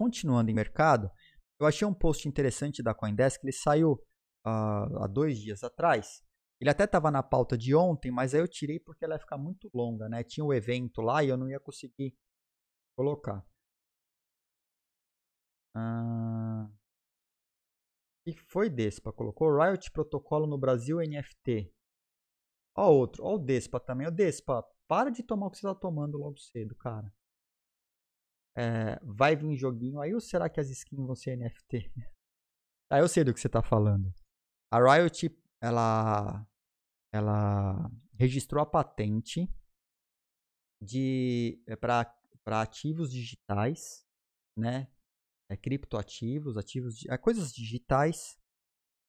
Continuando em mercado, eu achei um post interessante da CoinDesk, ele saiu uh, há dois dias atrás. Ele até estava na pauta de ontem, mas aí eu tirei porque ela ia ficar muito longa, né? Tinha o um evento lá e eu não ia conseguir colocar. Uh... E foi Despa, colocou Riot Protocolo no Brasil NFT. Ó outro, ó o Despa também. O Despa, para de tomar o que você tá tomando logo cedo, cara. É, vai vir joguinho aí ou será que as skins vão ser NFT? Ah, eu sei do que você tá falando. A Riot, ela, ela registrou a patente de eh, para ativos digitais, né? É, criptoativos, ativos, é, coisas digitais,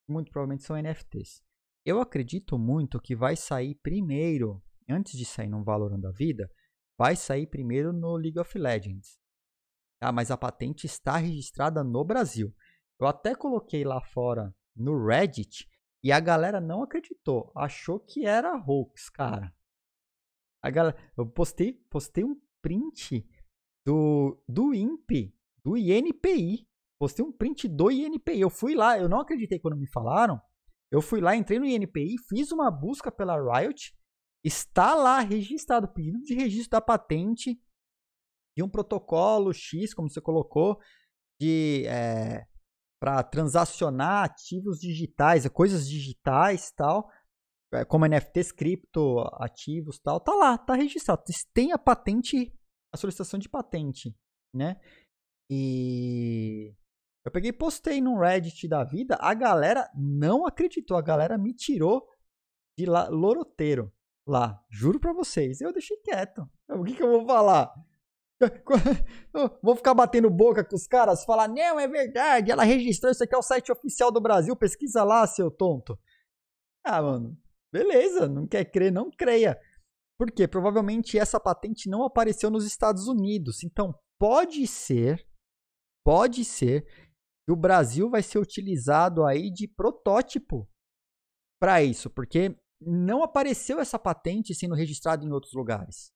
muito provavelmente são NFTs. Eu acredito muito que vai sair primeiro, antes de sair no Valorant da Vida, vai sair primeiro no League of Legends. Ah, mas a patente está registrada no Brasil. Eu até coloquei lá fora no Reddit e a galera não acreditou. Achou que era hoax, cara. A galera, eu postei, postei um print do, do INPE, do INPI. Postei um print do INPI. Eu fui lá, eu não acreditei quando me falaram. Eu fui lá, entrei no INPI, fiz uma busca pela Riot. Está lá registrado, pedido de registro da patente de um protocolo X, como você colocou, de é, eh, para transacionar ativos digitais, coisas digitais, tal, é, como NFTs, cripto, ativos, tal, tá lá, tá registrado. Tem a patente, a solicitação de patente, né? E eu peguei, postei num Reddit da vida, a galera não acreditou, a galera me tirou de lá, loroteiro lá, juro para vocês. Eu deixei quieto. O que que eu vou falar? Vou ficar batendo boca com os caras, falar, não, é verdade, ela registrou, isso aqui é o site oficial do Brasil, pesquisa lá, seu tonto. Ah, mano, beleza, não quer crer, não creia. Porque provavelmente essa patente não apareceu nos Estados Unidos. Então, pode ser, pode ser que o Brasil vai ser utilizado aí de protótipo para isso, porque não apareceu essa patente sendo registrada em outros lugares.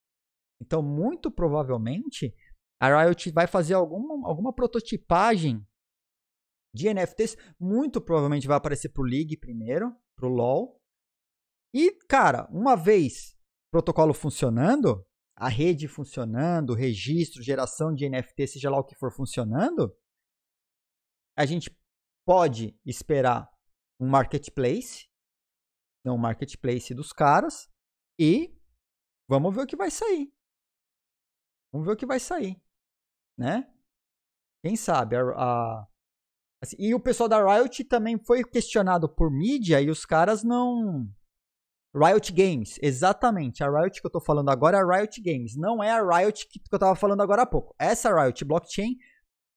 Então, muito provavelmente, a Riot vai fazer alguma, alguma prototipagem de NFTs. Muito provavelmente vai aparecer pro League primeiro, pro LoL. E, cara, uma vez protocolo funcionando, a rede funcionando, registro, geração de NFT, seja lá o que for funcionando, a gente pode esperar um marketplace, então um marketplace dos caras e vamos ver o que vai sair. Vamos ver o que vai sair, né? Quem sabe? A, a, assim, e o pessoal da Riot também foi questionado por mídia e os caras não. Riot Games, exatamente. A Riot que eu tô falando agora é a Riot Games. Não é a Riot que, que eu tava falando agora há pouco. Essa Riot Blockchain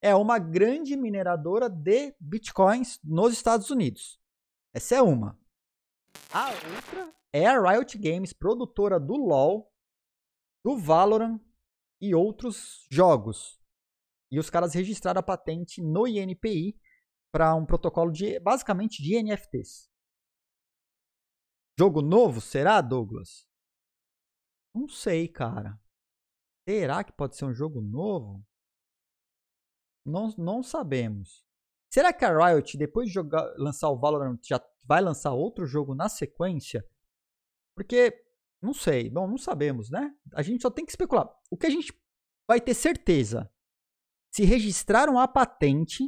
é uma grande mineradora de bitcoins nos Estados Unidos. Essa é uma. A outra é a Riot Games, produtora do LoL, do Valorant e outros jogos. E os caras registraram a patente no INPI para um protocolo de basicamente de NFTs. Jogo novo, será, Douglas? Não sei, cara. Será que pode ser um jogo novo? Não, não sabemos. Será que a Riot, depois de jogar, lançar o Valorant, já vai lançar outro jogo na sequência? Porque não sei. Bom, não sabemos, né? A gente só tem que especular. O que a gente vai ter certeza? Se registraram a patente,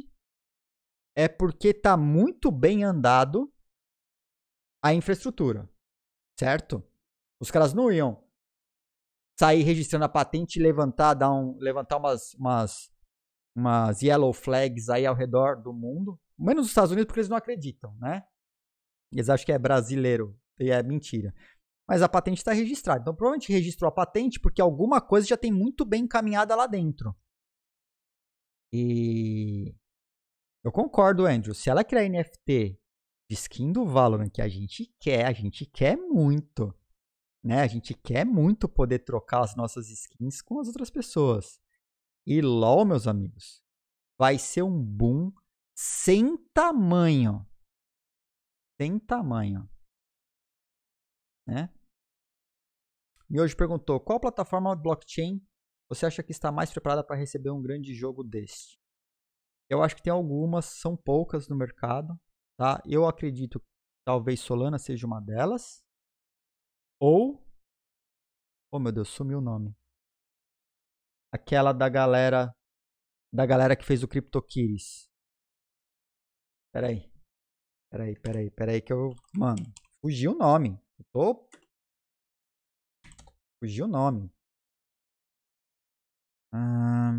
é porque está muito bem andado a infraestrutura, certo? Os caras não iam sair registrando a patente e levantar, dar um, levantar umas, umas, umas yellow flags aí ao redor do mundo. Menos os Estados Unidos, porque eles não acreditam, né? Eles acham que é brasileiro. E é mentira mas a patente está registrada. Então, provavelmente registrou a patente porque alguma coisa já tem muito bem encaminhada lá dentro. E eu concordo, Andrew. Se ela criar NFT de skin do Valorant que a gente quer, a gente quer muito, né? A gente quer muito poder trocar as nossas skins com as outras pessoas. E LOL, meus amigos, vai ser um boom sem tamanho. Sem tamanho. Né? E hoje perguntou: qual plataforma blockchain você acha que está mais preparada para receber um grande jogo deste? Eu acho que tem algumas, são poucas no mercado, tá? Eu acredito que talvez Solana seja uma delas. Ou Oh, meu Deus, sumiu o nome. Aquela da galera da galera que fez o CryptoKitties. Peraí. Peraí, peraí, peraí que eu, mano, fugiu o nome. Eu tô Fugiu o nome. Ah,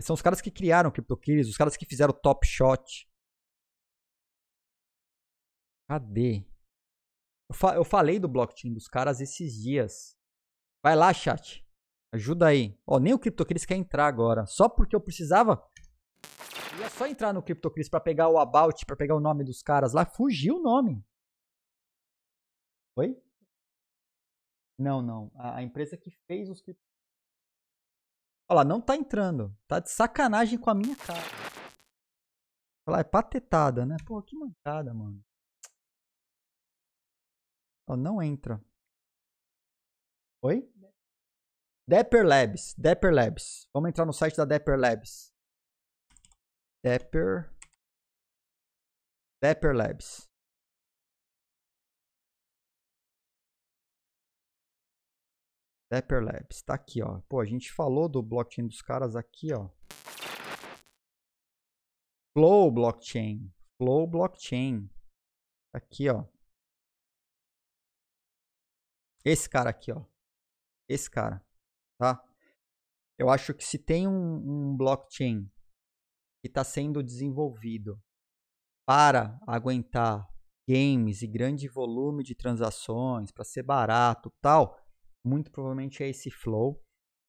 são os caras que criaram o CryptoKitties, os caras que fizeram o Top Shot. Cadê? Eu, fa eu, falei do blockchain dos caras esses dias. Vai lá, chat. Ajuda aí. Ó, nem o CryptoKitties quer entrar agora. Só porque eu precisava. Eu ia só entrar no CryptoKitties para pegar o about, para pegar o nome dos caras lá. Fugiu o nome. Oi? Não, não. A, a empresa que fez os criptoativos. Olha lá, não tá entrando. Tá de sacanagem com a minha cara. Olha lá, é patetada, né? Pô, que mancada, mano. Ó, não entra. Oi? Depper Labs. Depper Labs. Vamos entrar no site da Depper Labs. Depper. Depper Labs. Dapper Labs, tá aqui, ó. Pô, a gente falou do blockchain dos caras aqui, ó. Flow Blockchain, Flow Blockchain. Tá aqui, ó. Esse cara aqui, ó. Esse cara, tá? Eu acho que se tem um, um blockchain que está sendo desenvolvido para aguentar games e grande volume de transações, para ser barato, tal, muito provavelmente é esse flow.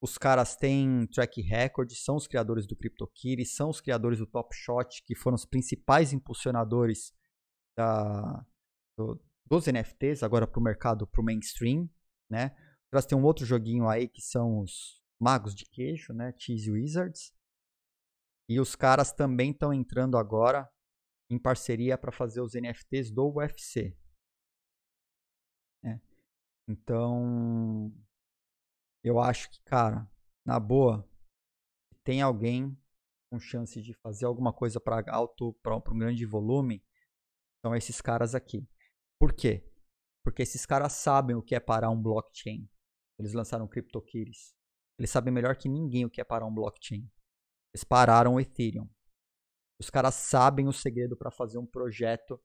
Os caras têm track record, são os criadores do CryptoKitty, são os criadores do Top Shot, que foram os principais impulsionadores da, do, dos NFTs agora para o mercado, para o mainstream, né? caras têm um outro joguinho aí que são os Magos de Queijo, né? Cheese Wizards. E os caras também estão entrando agora em parceria para fazer os NFTs do UFC. Então, eu acho que, cara, na boa, tem alguém com chance de fazer alguma coisa para alto, para um grande volume, são esses caras aqui. Por quê? Porque esses caras sabem o que é parar um blockchain. Eles lançaram CryptoKitties. Eles sabem melhor que ninguém o que é parar um blockchain. Eles pararam o Ethereum. Os caras sabem o segredo para fazer um projeto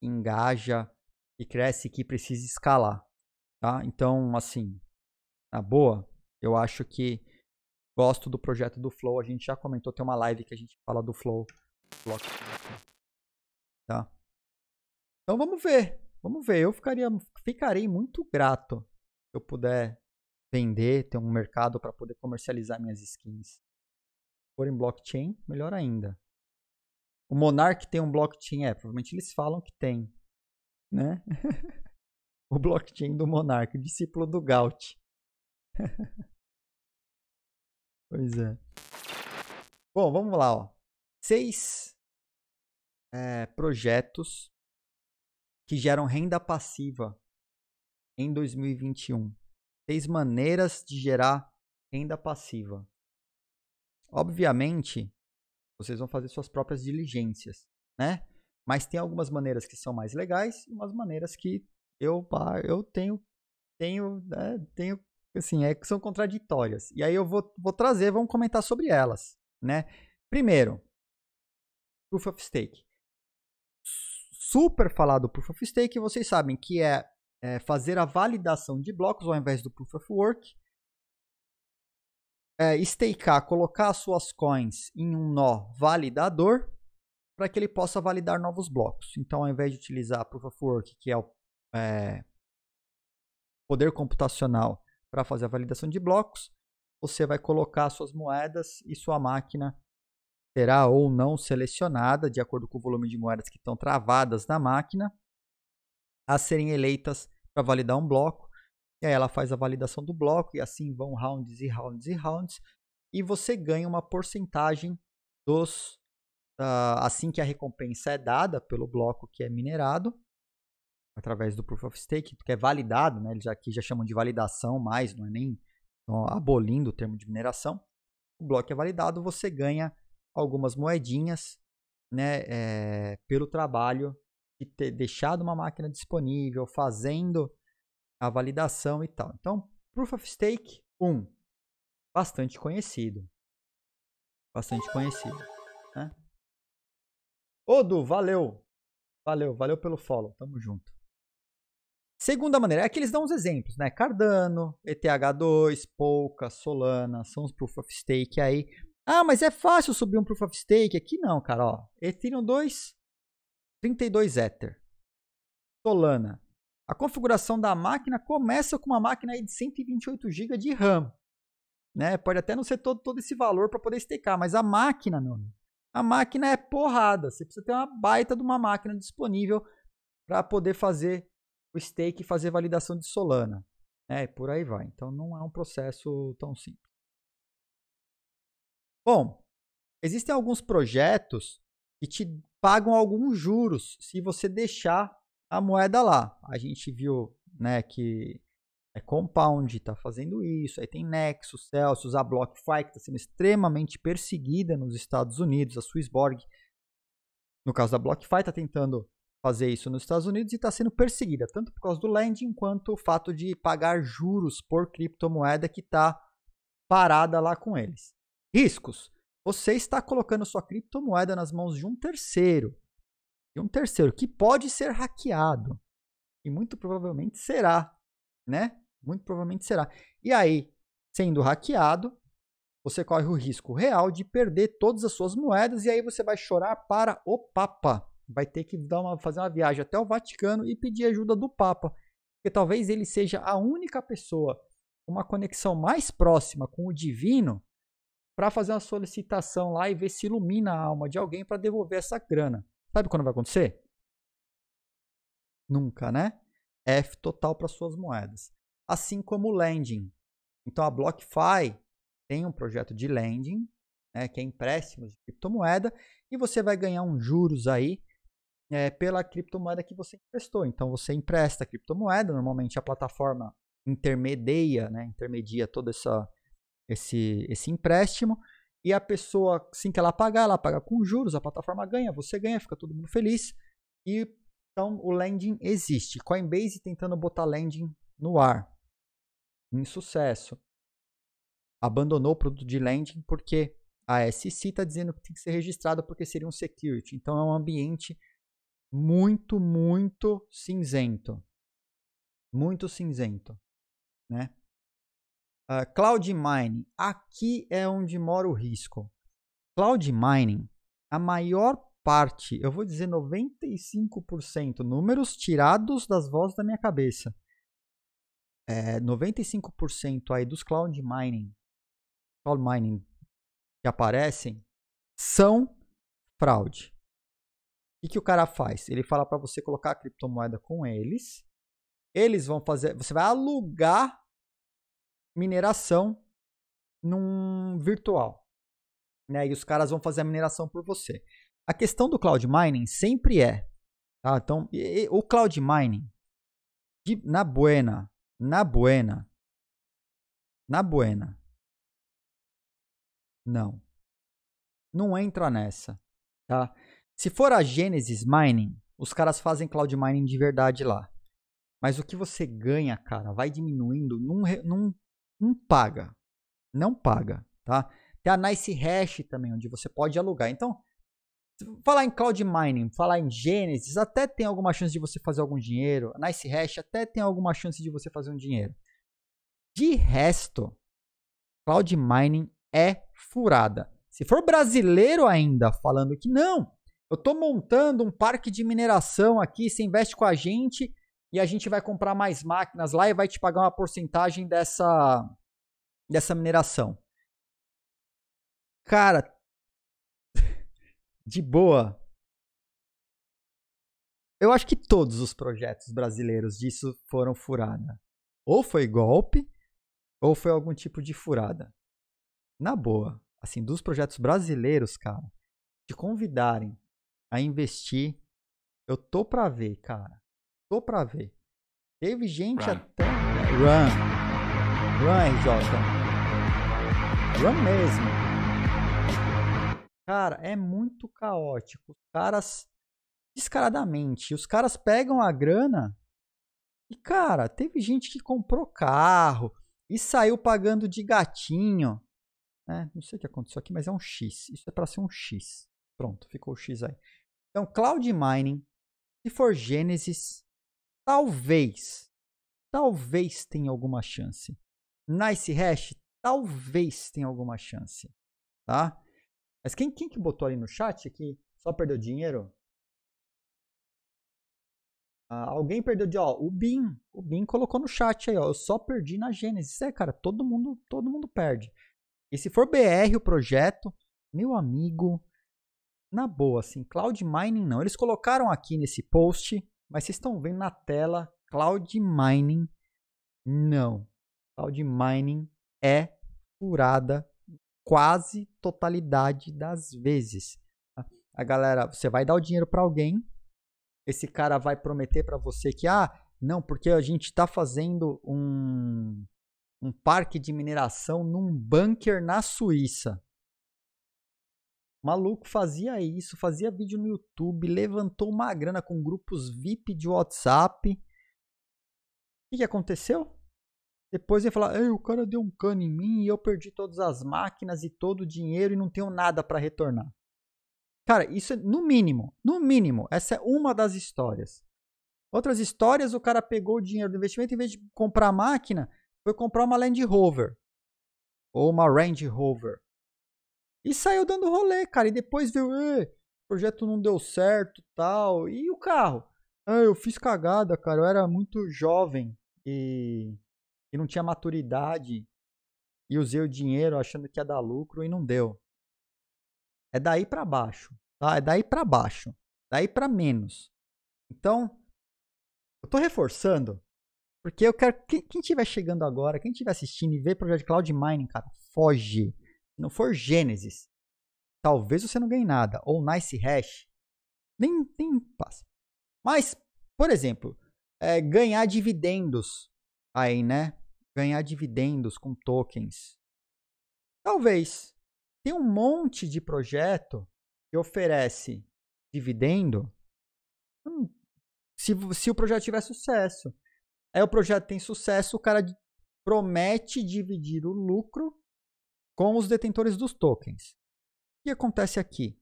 que engaja e cresce que precisa escalar. Tá? Então, assim, na boa, eu acho que gosto do projeto do Flow. A gente já comentou, tem uma live que a gente fala do Flow. Tá? Então vamos ver. Vamos ver. Eu ficaria, ficarei muito grato se eu puder vender, ter um mercado para poder comercializar minhas skins. Se for em blockchain, melhor ainda. O Monarch tem um blockchain, é, provavelmente eles falam que tem, né? o blockchain do monarca, discípulo do Gaut. pois é. Bom, vamos lá. Ó. Seis é, projetos que geram renda passiva em 2021. Seis maneiras de gerar renda passiva. Obviamente, vocês vão fazer suas próprias diligências, né? Mas tem algumas maneiras que são mais legais e umas maneiras que eu, eu tenho, tenho, né, tenho, assim, é, são contraditórias. E aí eu vou, vou trazer, vamos comentar sobre elas, né? Primeiro, Proof of Stake. Super falado Proof of Stake, vocês sabem que é, é fazer a validação de blocos ao invés do Proof of Work. É, stakear, colocar suas coins em um nó validador para que ele possa validar novos blocos. Então, ao invés de utilizar Proof of Work, que é o é, poder computacional para fazer a validação de blocos, você vai colocar suas moedas e sua máquina será ou não selecionada, de acordo com o volume de moedas que estão travadas na máquina, a serem eleitas para validar um bloco. E aí ela faz a validação do bloco e assim vão rounds e rounds e rounds. E você ganha uma porcentagem dos. Uh, assim que a recompensa é dada pelo bloco que é minerado, através do Proof of Stake, que é validado, né? Eles aqui já chamam de validação mais, não é nem abolindo o termo de mineração. O bloco é validado, você ganha algumas moedinhas, né? É, pelo trabalho de ter deixado uma máquina disponível, fazendo a validação e tal. Então, Proof of Stake 1, um, bastante conhecido. Bastante conhecido. Né? Odo, valeu! Valeu, valeu pelo follow. Tamo junto. Segunda maneira, é que eles dão uns exemplos, né? Cardano, ETH2, Polka, Solana, são os Proof of Stake aí. Ah, mas é fácil subir um Proof of Stake? Aqui não, cara, ó. Ethereum 2, 32 Ether. Solana. A configuração da máquina começa com uma máquina aí de 128 GB de RAM. Né? Pode até não ser todo, todo esse valor para poder estakear, mas a máquina, meu amigo, a máquina é porrada. Você precisa ter uma baita de uma máquina disponível para poder fazer o stake e fazer validação de Solana. Né? E por aí vai. Então não é um processo tão simples. Bom, existem alguns projetos que te pagam alguns juros se você deixar a moeda lá. A gente viu né, que é Compound está fazendo isso, aí tem Nexus, Celsius, a BlockFi que está sendo extremamente perseguida nos Estados Unidos, a Swissborg, no caso da BlockFi, está tentando fazer isso nos Estados Unidos e está sendo perseguida, tanto por causa do lending quanto o fato de pagar juros por criptomoeda que está parada lá com eles. Riscos. Você está colocando sua criptomoeda nas mãos de um terceiro. De um terceiro que pode ser hackeado. E muito provavelmente será, né? Muito provavelmente será. E aí, sendo hackeado, você corre o risco real de perder todas as suas moedas e aí você vai chorar para o papa vai ter que dar uma, fazer uma viagem até o Vaticano e pedir ajuda do Papa, porque talvez ele seja a única pessoa com uma conexão mais próxima com o divino para fazer uma solicitação lá e ver se ilumina a alma de alguém para devolver essa grana. Sabe quando vai acontecer? Nunca, né? F total para suas moedas. Assim como o lending. Então a BlockFi tem um projeto de lending, né, que é empréstimos de criptomoeda, e você vai ganhar uns juros aí é, pela criptomoeda que você emprestou. Então você empresta a criptomoeda, normalmente a plataforma intermedia, né, intermedia todo essa, esse, esse empréstimo, e a pessoa, assim que ela pagar, ela paga com juros, a plataforma ganha, você ganha, fica todo mundo feliz. E então o lending existe. Coinbase tentando botar lending no ar. Insucesso. Abandonou o produto de lending porque a SEC está dizendo que tem que ser registrado porque seria um security. Então é um ambiente muito, muito cinzento. Muito cinzento, né? Uh, cloud mining, aqui é onde mora o risco. Cloud mining, a maior parte, eu vou dizer 95%, números tirados das vozes da minha cabeça. É, 95% aí dos cloud mining, cloud mining que aparecem são fraude. O que, que o cara faz? Ele fala para você colocar a criptomoeda com eles. Eles vão fazer. Você vai alugar mineração num virtual. Né? E os caras vão fazer a mineração por você. A questão do cloud mining sempre é. Tá? Então, e, e, o cloud mining, de, na buena, na buena, na buena, não. Não entra nessa. Tá? Se for a Genesis Mining, os caras fazem cloud mining de verdade lá. Mas o que você ganha, cara, vai diminuindo, não, paga. Não paga, tá? Tem a Nice Hash também, onde você pode alugar. Então, falar em cloud mining, falar em Genesis, até tem alguma chance de você fazer algum dinheiro. A Nice Hash até tem alguma chance de você fazer um dinheiro. De resto, cloud mining é furada. Se for brasileiro ainda falando que não, eu estou montando um parque de mineração aqui, você investe com a gente e a gente vai comprar mais máquinas lá e vai te pagar uma porcentagem dessa, dessa mineração. Cara, de boa. Eu acho que todos os projetos brasileiros disso foram furada. Ou foi golpe, ou foi algum tipo de furada. Na boa, assim, dos projetos brasileiros, cara, te convidarem a investir. Eu tô pra ver, cara. Tô pra ver. Teve gente Run. até. Run. Run, RJ. Run mesmo. Cara, é muito caótico. Os caras. Descaradamente. Os caras pegam a grana. E, cara, teve gente que comprou carro e saiu pagando de gatinho. É, não sei o que aconteceu aqui, mas é um X. Isso é para ser um X. Pronto, ficou o X aí. Então, cloud mining, se for Gênesis, talvez, talvez tenha alguma chance. Nice hash, talvez tenha alguma chance, tá? Mas quem, quem que botou ali no chat que só perdeu dinheiro? Ah, alguém perdeu de, ó, o Bin, o Bin colocou no chat aí, ó, eu só perdi na Gênesis. É, cara, todo mundo, todo mundo perde. E se for BR o projeto, meu amigo, na boa, assim, cloud mining não. Eles colocaram aqui nesse post, mas vocês estão vendo na tela, cloud mining não. Cloud mining é furada quase totalidade das vezes. A galera, você vai dar o dinheiro para alguém, esse cara vai prometer para você que ah, não, porque a gente está fazendo um um parque de mineração num bunker na Suíça. Maluco fazia isso, fazia vídeo no YouTube, levantou uma grana com grupos VIP de WhatsApp. O que, que aconteceu? Depois ele falar, Ei, o cara deu um cano em mim e eu perdi todas as máquinas e todo o dinheiro e não tenho nada para retornar. Cara, isso é no mínimo, no mínimo, essa é uma das histórias. Outras histórias, o cara pegou o dinheiro do investimento em vez de comprar a máquina, foi comprar uma Land Rover ou uma Range Rover. E saiu dando rolê, cara. E depois viu, o projeto não deu certo tal. E o carro? Ah, eu fiz cagada, cara. Eu era muito jovem e, e não tinha maturidade. E usei o dinheiro achando que ia dar lucro e não deu. É daí para baixo, tá? É daí para baixo. Daí para menos. Então, eu tô reforçando porque eu quero. Quem estiver chegando agora, quem estiver assistindo e vê projeto de cloud mining, cara, foge não for Gênesis, talvez você não ganhe nada. Ou Nice Hash, nem, nem passa. Mas, por exemplo, é, ganhar dividendos aí, né? Ganhar dividendos com tokens. Talvez. Tem um monte de projeto que oferece dividendo hum, se, se o projeto tiver sucesso. Aí o projeto tem sucesso, o cara promete dividir o lucro com os detentores dos tokens. O que acontece aqui?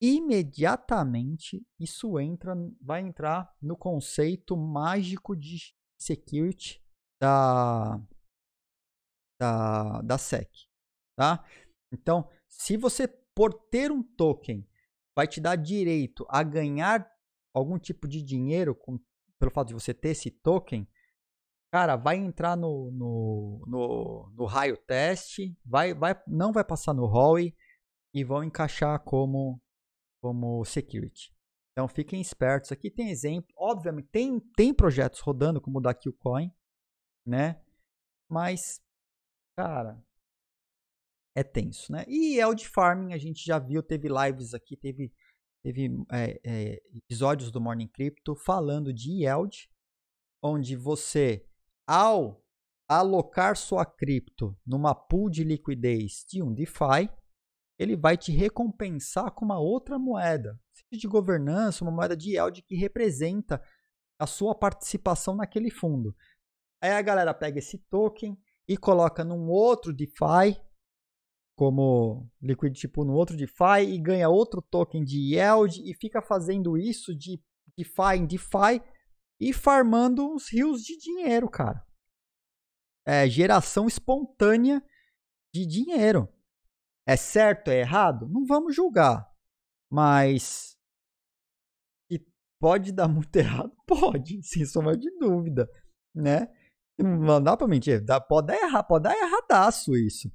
Imediatamente isso entra, vai entrar no conceito mágico de security da, da, da SEC. Tá? Então, se você por ter um token vai te dar direito a ganhar algum tipo de dinheiro com, pelo fato de você ter esse token, Cara, vai entrar no, no, no, no raio teste, vai, vai, não vai passar no hall e vão encaixar como, como security. Então fiquem espertos. Aqui tem exemplo. Obviamente, tem, tem projetos rodando, como o da Qcoin, né? Mas, cara, é tenso, né? E é o de farming, a gente já viu, teve lives aqui, teve, teve é, é, episódios do Morning Crypto falando de yield, onde você ao alocar sua cripto numa pool de liquidez de um DeFi, ele vai te recompensar com uma outra moeda, seja de governança, uma moeda de yield que representa a sua participação naquele fundo. Aí a galera pega esse token e coloca num outro DeFi, como liquidity pool num outro DeFi e ganha outro token de yield e fica fazendo isso de DeFi em DeFi e farmando uns rios de dinheiro, cara. É geração espontânea de dinheiro. É certo, é errado? Não vamos julgar. Mas e pode dar muito errado? Pode, sem sombra de dúvida, né? Não dá pra mentir, dá, pode dar errado, pode dar erradaço isso.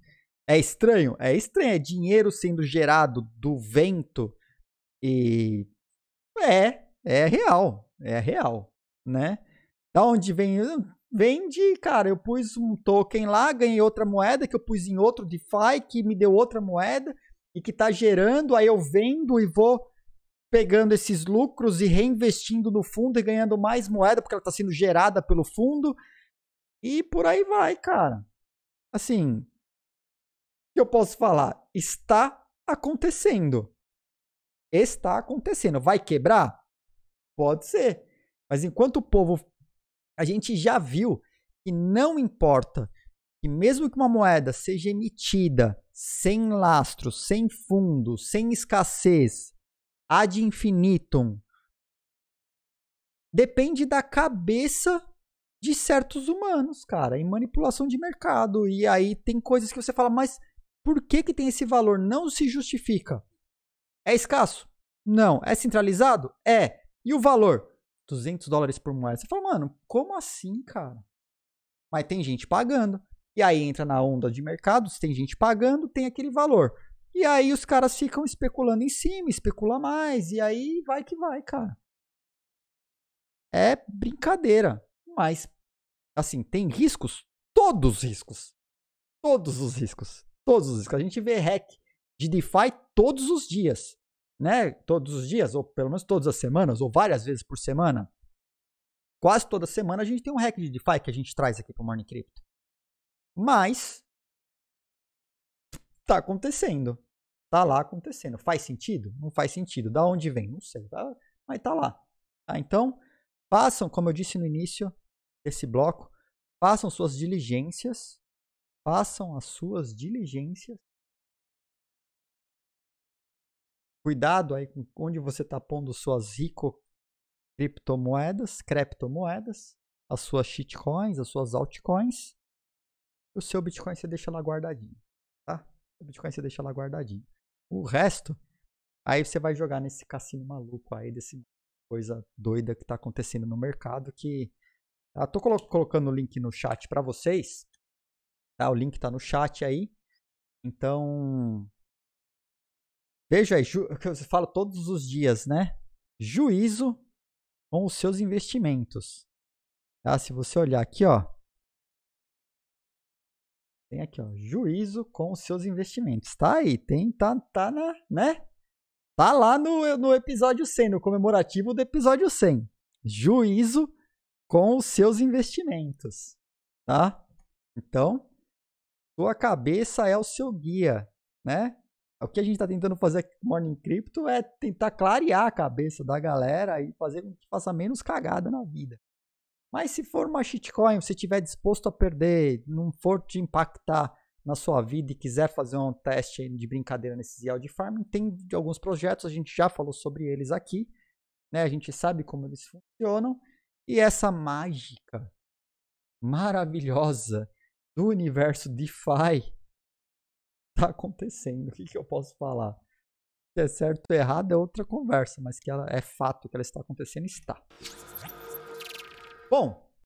É estranho? É estranho, é dinheiro sendo gerado do vento e é, é real, é real né? Da onde vem? Vende, cara, eu pus um token lá, ganhei outra moeda, que eu pus em outro DeFi, que me deu outra moeda e que tá gerando, aí eu vendo e vou pegando esses lucros e reinvestindo no fundo e ganhando mais moeda, porque ela tá sendo gerada pelo fundo. E por aí vai, cara. Assim, o que eu posso falar? Está acontecendo. Está acontecendo. Vai quebrar? Pode ser. Mas enquanto o povo, a gente já viu que não importa que mesmo que uma moeda seja emitida sem lastro, sem fundo, sem escassez, ad infinitum, depende da cabeça de certos humanos, cara, em manipulação de mercado. E aí tem coisas que você fala, mas por que, que tem esse valor? Não se justifica. É escasso? Não. É centralizado? É. E o valor? 200 dólares por moeda. Você fala, mano, como assim, cara? Mas tem gente pagando. E aí entra na onda de mercado, se tem gente pagando, tem aquele valor. E aí os caras ficam especulando em cima, especula mais, e aí vai que vai, cara. É brincadeira, mas assim, tem riscos, todos os riscos. Todos os riscos, todos os riscos. A gente vê hack de DeFi todos os dias né, todos os dias, ou pelo menos todas as semanas, ou várias vezes por semana, quase toda semana a gente tem um hack de DeFi que a gente traz aqui para o Morning Crypto. Mas tá acontecendo. Tá lá acontecendo. Faz sentido? Não faz sentido. Da onde vem? Não sei. Tá? Mas tá lá. Tá? Então, façam, como eu disse no início desse bloco, façam suas diligências. Façam as suas diligências Cuidado aí com onde você está pondo suas rico criptomoedas, criptomoedas, as suas shitcoins, as suas altcoins. O seu Bitcoin você deixa lá guardadinho, tá? O Bitcoin você deixa lá guardadinho. O resto, aí você vai jogar nesse cassino maluco aí, desse coisa doida que está acontecendo no mercado que... Tá? tô colocando o link no chat para vocês, tá? O link está no chat aí. Então, Veja aí, que eu falo todos os dias, né? Juízo com os seus investimentos. Tá? Se você olhar aqui, ó. Tem aqui, ó. Juízo com os seus investimentos. Tá aí, tem, tá, tá na, né? Tá lá no, no episódio 100, no comemorativo do episódio 100. Juízo com os seus investimentos, tá? Então, sua cabeça é o seu guia, né? o que a gente está tentando fazer aqui com Morning Crypto é tentar clarear a cabeça da galera e fazer com que faça menos cagada na vida. Mas se for uma shitcoin, você estiver disposto a perder, não for te impactar na sua vida e quiser fazer um teste de brincadeira nesse yield farming, tem de alguns projetos, a gente já falou sobre eles aqui, né? A gente sabe como eles funcionam e essa mágica maravilhosa do universo DeFi está acontecendo. O que, que eu posso falar? Se é certo ou errado é outra conversa, mas que ela é fato que ela está acontecendo, está. Bom,